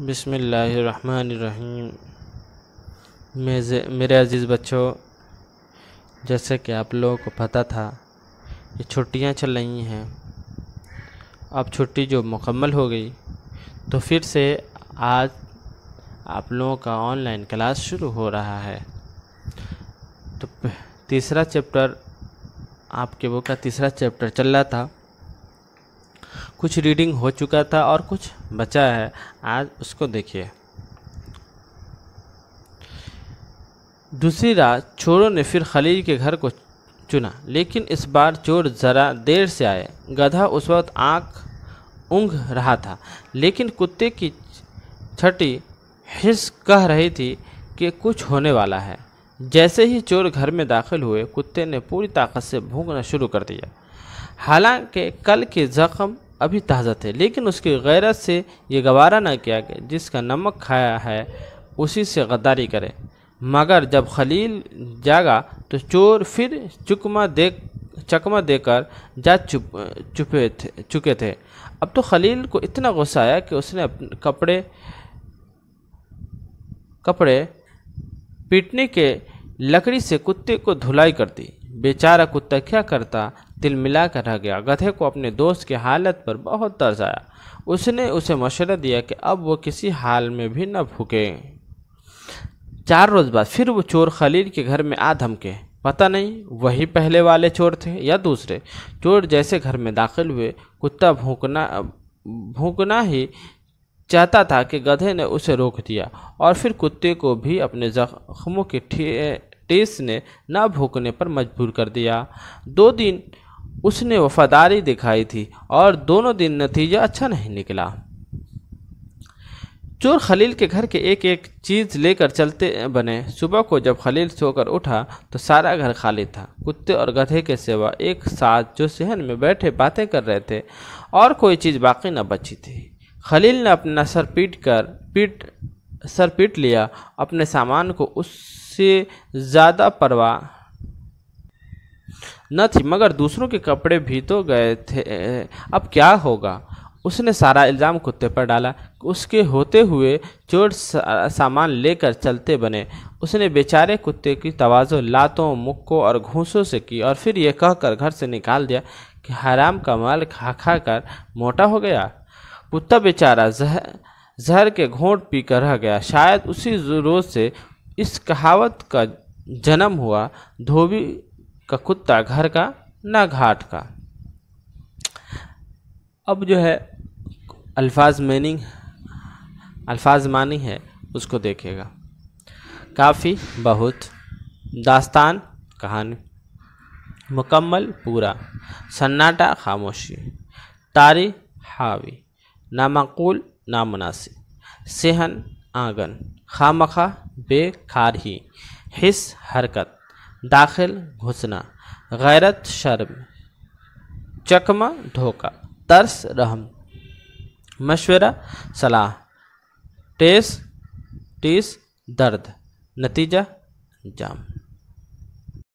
बिसमीम मेरे अज़ीज़ बच्चों जैसे कि आप लोगों को पता था ये छुट्टियां चल रही हैं अब छुट्टी जो मुकम्मल हो गई तो फिर से आज आप लोगों का ऑनलाइन क्लास शुरू हो रहा है तो तीसरा चैप्टर आपके बुक का तीसरा चैप्टर चल रहा था कुछ रीडिंग हो चुका था और कुछ बचा है आज उसको देखिए दूसरी रात चोरों ने फिर खलील के घर को चुना लेकिन इस बार चोर ज़रा देर से आए गधा उस वक्त आँख ऊँघ रहा था लेकिन कुत्ते की छठी हिस कह रही थी कि कुछ होने वाला है जैसे ही चोर घर में दाखिल हुए कुत्ते ने पूरी ताकत से भूखना शुरू कर दिया हालांकि कल के ज़ख्म अभी ताज़ा थे लेकिन उसकी गैरत से ये गवारा न किया कि जिसका नमक खाया है उसी से गद्दारी करे मगर जब खलील जागा तो चोर फिर चुकमा दे चकमा देकर जा चुप चुपे थे चुके थे अब तो खलील को इतना गुस्सा आया कि उसने अपने कपड़े कपड़े पीटने के लकड़ी से कुत्ते को धुलाई कर दी बेचारा कुत्ता क्या करता दिल मिलाकर रह गया गधे को अपने दोस्त की हालत पर बहुत तर्ज आया उसने उसे मशवरा दिया कि अब वो किसी हाल में भी न भूखे चार रोज़ बाद फिर वो चोर खलील के घर में आ धमके पता नहीं वही पहले वाले चोर थे या दूसरे चोर जैसे घर में दाखिल हुए कुत्ता भूकना भूकना ही चाहता था कि गधे ने उसे रोक दिया और फिर कुत्ते को भी अपने जख्मों के टेस ने ना भूकने पर मजबूर कर दिया दो दिन उसने वफादारी दिखाई थी और दोनों दिन नतीजा अच्छा नहीं निकला चोर खलील के घर के एक एक चीज़ लेकर चलते बने सुबह को जब खलील सोकर उठा तो सारा घर खाली था कुत्ते और गधे के सिवा एक साथ जो सहन में बैठे बातें कर रहे थे और कोई चीज़ बाकी न बची थी खलील ने अपना सर पीट कर पीट सर पीट लिया अपने सामान को उससे ज़्यादा परवाह न थी मगर दूसरों के कपड़े भी तो गए थे अब क्या होगा उसने सारा इल्ज़ाम कुत्ते पर डाला उसके होते हुए चोर सामान लेकर चलते बने उसने बेचारे कुत्ते की तोज़ो लातों मुक्कों और घूसों से की और फिर यह कहकर घर से निकाल दिया कि हराम का माल खा खा कर मोटा हो गया कुत्ता बेचारा जहर जहर के घोंट पी कर रह गया शायद उसी रोज़ से इस कहावत का जन्म हुआ धोबी का कुत्ता घर का ना घाट का अब जो है अल्फाज मीनिंग अल्फाज मानी है उसको देखेगा काफ़ी बहुत दास्तान कहानी मुकम्मल पूरा सन्नाटा खामोशी तारी हावी नामाकूल नामनासिब सेहन आंगन खामखा बेखार ही हिस हरकत दाखिल घुसना गैरत शर्म चकमा धोखा तर्स रहम मशवरा सलाह टेस टीस दर्द नतीजा जाम